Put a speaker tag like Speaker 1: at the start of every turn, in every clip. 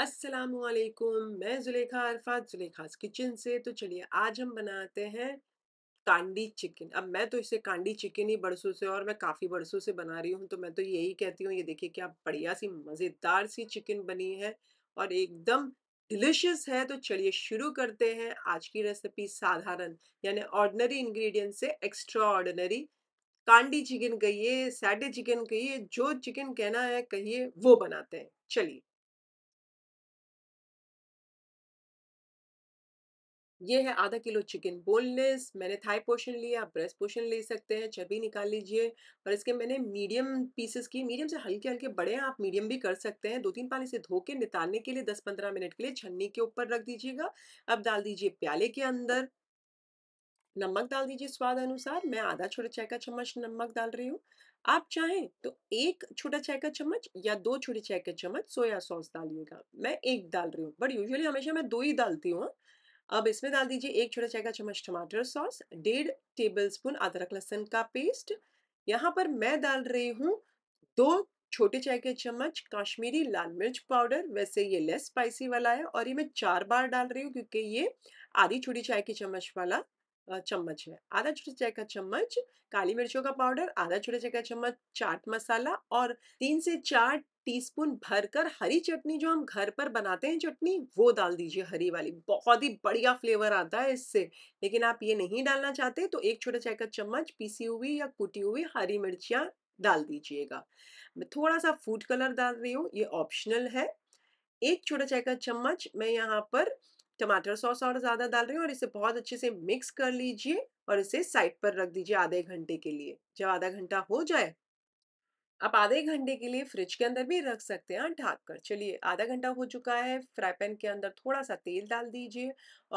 Speaker 1: असलकुम मैं जुलेखा अरफा जुलेखा किचन से तो चलिए आज हम बनाते हैं कांडी चिकन अब मैं तो इसे कांडी चिकन ही बरसों से और मैं काफ़ी बरसों से बना रही हूँ तो मैं तो यही कहती हूँ ये देखिए क्या बढ़िया सी मज़ेदार सी चिकन बनी है और एकदम डिलिशियस है तो चलिए शुरू करते हैं आज की रेसिपी साधारण यानी ऑर्डनरी इन्ग्रीडियंट से एक्स्ट्रा ऑर्डनरी कांडी चिकन कहिए सैटे चिकन कहिए जो चिकन कहना है कहिए वो बनाते हैं चलिए ये है आधा किलो चिकन बोनलेस मैंने थाई पोर्शन लिया आप ब्रेस्ट पोर्शन ले सकते हैं चर्बी निकाल लीजिए और इसके मैंने मीडियम पीसेस किए मीडियम से हल्के हल्के बड़े हैं आप मीडियम भी कर सकते हैं दो तीन पानी से धो के निकालने के लिए दस पंद्रह मिनट के लिए छन्नी के ऊपर रख दीजिएगा अब डाल दीजिए प्याले के अंदर नमक डाल दीजिए स्वाद अनुसार मैं आधा छोटा चाय का चम्मच नमक डाल रही हूँ आप चाहें तो एक छोटा चाय का चम्मच या दो छोटे चाय का चम्मच सोया सॉस डालिएगा मैं एक डाल रही हूँ बट यूजुअली हमेशा मैं दो ही डालती हूँ हाँ। अब इसमें डाल दीजिए एक छोटा चाय का चम्मच टमाटर सॉस डेढ़ टेबल स्पून अदरक लहसन का पेस्ट यहाँ पर मैं डाल रही हूँ दो छोटे चाय के चम्मच कश्मीरी लाल मिर्च पाउडर वैसे ये लेस स्पाइसी वाला है और ये मैं चार बार डाल रही हूँ क्योंकि ये आधी छोटी चाय की चम्मच वाला चम्मच है आधा छोटा चाय का चम्मच काली मिर्चों का पाउडर आधा छोटे चाय का चम्मच चाट मसाला और तीन से चार टीस्पून भरकर हरी चटनी जो हम घर पर बनाते हैं चटनी वो डाल दीजिए हरी वाली बहुत ही बढ़िया फ्लेवर आता है इससे लेकिन आप ये नहीं डालना चाहते तो एक छोटा चाय का चम्मच पीसी हुई या कुटी हुई हरी मिर्चियाँ डाल दीजिएगा मैं थोड़ा सा फूड कलर डाल रही हूँ ये ऑप्शनल है एक छोटा चाय का चम्मच मैं यहाँ पर टमाटर सॉस और ज़्यादा डाल रही हूँ और इसे बहुत अच्छे से मिक्स कर लीजिए और इसे साइड पर रख दीजिए आधे घंटे के लिए जब आधा घंटा हो जाए आप आधे घंटे के लिए फ्रिज के अंदर भी रख सकते हैं हाँ, ढाक कर चलिए आधा घंटा हो चुका है फ्राई पैन के अंदर थोड़ा सा तेल डाल दीजिए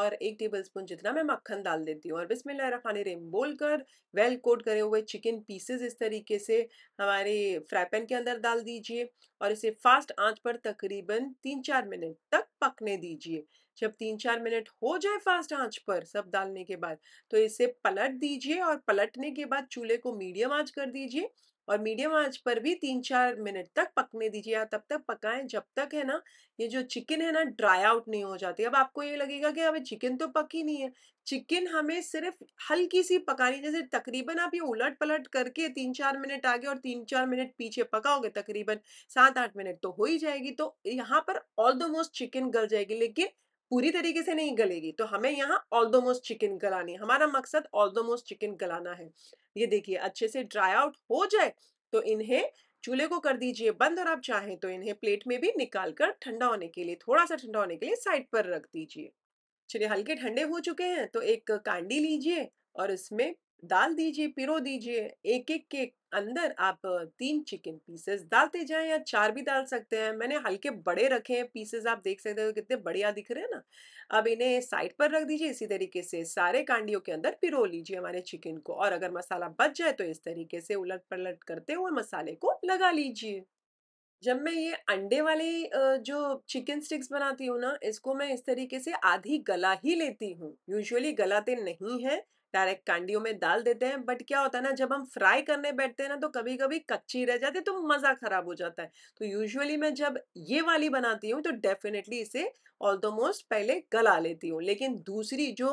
Speaker 1: और एक टेबल स्पून जितना मैं मक्खन डाल देती हूँ और बिस्मिल्लाहमान रेम बोल कर वेल कोट करे हुए चिकन पीसेस इस तरीके से हमारे फ्राई पैन के अंदर डाल दीजिए और इसे फास्ट आंच पर तकरीबन तीन चार मिनट तक पकने दीजिए जब तीन चार मिनट हो जाए फास्ट आंच पर सब डालने के बाद तो इसे पलट दीजिए और पलटने के बाद चूल्हे को मीडियम आंच कर दीजिए और मीडियम आंच पर भी तीन चार मिनट तक पकने दीजिए या तब तक पकाएं जब तक है ना ये जो चिकन है ना ड्राई आउट नहीं हो जाती अब आपको ये लगेगा कि अभी चिकन तो पकी नहीं है चिकन हमें सिर्फ हल्की सी पकानी जैसे तकरीबन आप ये उलट पलट करके तीन चार मिनट आगे और तीन चार मिनट पीछे पकाओगे तकरीबन सात आठ मिनट तो हो ही जाएगी तो यहाँ पर ऑल द मोस्ट चिकन गल जाएगी लेकिन पूरी तरीके से नहीं गलेगी तो हमें यहाँ ऑल्दोमोस्ट चिकन गलानी हमारा मकसद ऑल्दोमोस्ट चिकन गलाना है ये देखिए अच्छे से ड्राई आउट हो जाए तो इन्हें चूल्हे को कर दीजिए बंद और आप चाहें तो इन्हें प्लेट में भी निकाल कर ठंडा होने के लिए थोड़ा सा ठंडा होने के लिए साइड पर रख दीजिए चलिए हल्के ठंडे हो चुके हैं तो एक कांडी लीजिए और इसमें डाल दीजिए पिरो दीजिए एक एक के अंदर आप तीन चिकन पीसेस डालते जाएं या चार भी डाल सकते हैं मैंने हल्के बड़े रखे हैं पीसेस आप देख सकते हो कितने बढ़िया दिख रहे हैं ना अब इन्हें साइड पर रख दीजिए इसी तरीके से सारे कांडियों के अंदर पिरो लीजिए हमारे चिकन को और अगर मसाला बच जाए तो इस तरीके से उलट पलट करते हुए मसाले को लगा लीजिए जब मैं ये अंडे वाले जो चिकन स्टिक्स बनाती हूँ ना इसको मैं इस तरीके से आधी गला ही लेती हूँ यूजुअली गलाते नहीं है डायरेक्ट कांडियों में डाल देते हैं बट क्या होता है ना जब हम फ्राई करने बैठते हैं ना तो कभी कभी कच्ची रह जाती है तो मज़ा ख़राब हो जाता है तो यूजुअली मैं जब ये वाली बनाती हूँ तो डेफिनेटली इसे ऑल द मोस्ट पहले गला लेती हूँ लेकिन दूसरी जो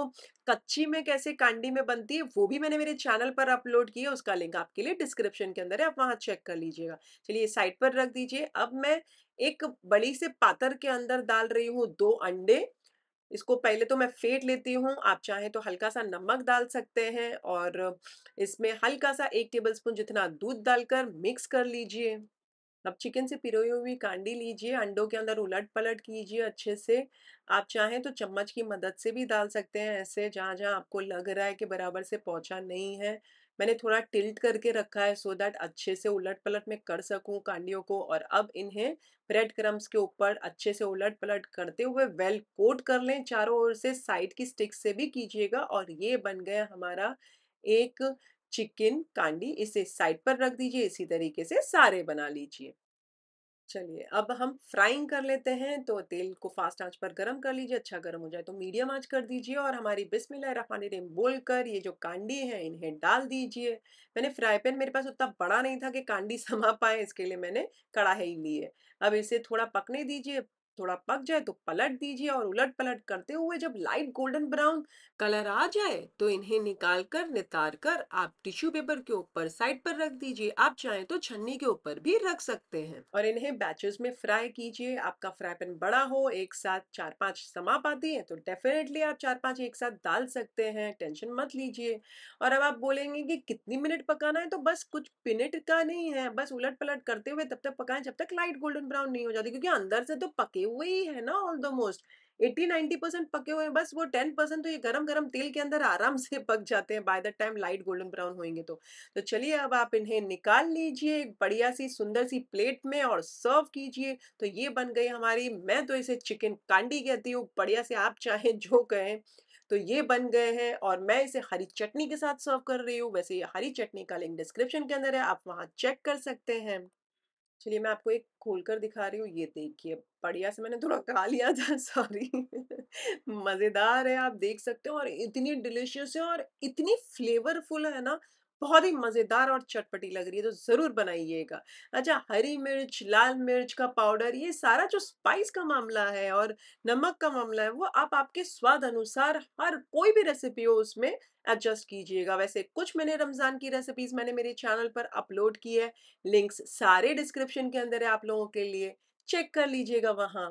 Speaker 1: कच्ची में कैसे कांडी में बनती है वो भी मैंने मेरे चैनल पर अपलोड की है उसका लिंक आपके लिए डिस्क्रिप्शन के अंदर है आप वहाँ चेक कर लीजिएगा चलिए साइड पर रख दीजिए अब मैं एक बड़ी से पातर के अंदर डाल रही हूँ दो अंडे इसको पहले तो मैं फेंट लेती हूँ आप चाहें तो हल्का सा नमक डाल सकते हैं और इसमें हल्का सा एक टेबल स्पून जितना दूध डालकर मिक्स कर लीजिए अब चिकन से पिरोई हुई कांडी लीजिए अंडों के अंदर उलट पलट कीजिए अच्छे से आप चाहें तो चम्मच की मदद से भी डाल सकते हैं ऐसे जहाँ जहाँ आपको लग रहा है कि बराबर से पहुँचा नहीं है मैंने थोड़ा टिल्ट करके रखा है सो so दैट अच्छे से उलट पलट मैं कर सकूं कांडियों को और अब इन्हें ब्रेड क्रम्स के ऊपर अच्छे से उलट पलट करते हुए वेल कोट कर लें चारों ओर से साइड की स्टिक से भी कीजिएगा और ये बन गया हमारा एक चिकन कांडी इसे साइड पर रख दीजिए इसी तरीके से सारे बना लीजिए चलिए अब हम फ्राइंग कर लेते हैं तो तेल को फास्ट आंच पर गर्म कर लीजिए अच्छा गर्म हो जाए तो मीडियम आंच कर दीजिए और हमारी रेम बोल कर ये जो कांडी है इन्हें डाल दीजिए मैंने फ्राई पैन मेरे पास उतना बड़ा नहीं था कि कांडी समा पाए इसके लिए मैंने कड़ाही ली है अब इसे थोड़ा पकने दीजिए थोड़ा पक जाए तो पलट दीजिए और उलट पलट करते हुए जब लाइट गोल्डन ब्राउन कलर आ जाए तो इन्हें निकाल कर नितार कर आप टिश्यू पेपर के ऊपर साइड पर रख दीजिए आप चाहें तो छन्नी के ऊपर भी रख सकते हैं और इन्हें बैचेस में फ्राई कीजिए आपका फ्राई पैन बड़ा हो एक साथ चार पांच समा पाती है तो डेफिनेटली आप चार पांच एक साथ डाल सकते हैं टेंशन मत लीजिए और अब आप बोलेंगे कि कितनी मिनट पकाना है तो बस कुछ मिनट का नहीं है बस उलट पलट करते हुए तब तक पकाएं जब तक लाइट गोल्डन ब्राउन नहीं हो जाती क्योंकि अंदर से तो पके पके हुए है ना all the most eighty ninety percent पके हुए बस वो टेन परसेंट तो ये गरम गरम तेल के अंदर आराम से पक जाते हैं by the time light golden brown होंगे तो तो चलिए अब आप इन्हें निकाल लीजिए एक बढ़िया सी सुंदर सी प्लेट में और सर्व कीजिए तो ये बन गई हमारी मैं तो इसे चिकन कांडी कहती हूँ बढ़िया से आप चाहें जो कहें तो ये बन गए हैं और मैं इसे हरी चटनी के साथ सर्व कर रही हूँ वैसे ये हरी चटनी का लिंक डिस्क्रिप्शन के अंदर है आप वहाँ चेक कर सकते हैं चलिए मैं आपको एक खोल कर दिखा रही हूँ ये देखिए बढ़िया से मैंने थोड़ा खा लिया था सॉरी मज़ेदार है आप देख सकते हो और इतनी डिलिशियस है और इतनी फ्लेवरफुल है ना बहुत ही मज़ेदार और चटपटी लग रही है तो ज़रूर बनाइएगा अच्छा हरी मिर्च लाल मिर्च का पाउडर ये सारा जो स्पाइस का मामला है और नमक का मामला है वो आप आपके स्वाद अनुसार हर कोई भी रेसिपी हो उसमें एडजस्ट कीजिएगा वैसे कुछ मैंने रमज़ान की रेसिपीज़ मैंने मेरे चैनल पर अपलोड की है लिंक्स सारे डिस्क्रिप्शन के अंदर है आप लोगों के लिए चेक कर लीजिएगा वहाँ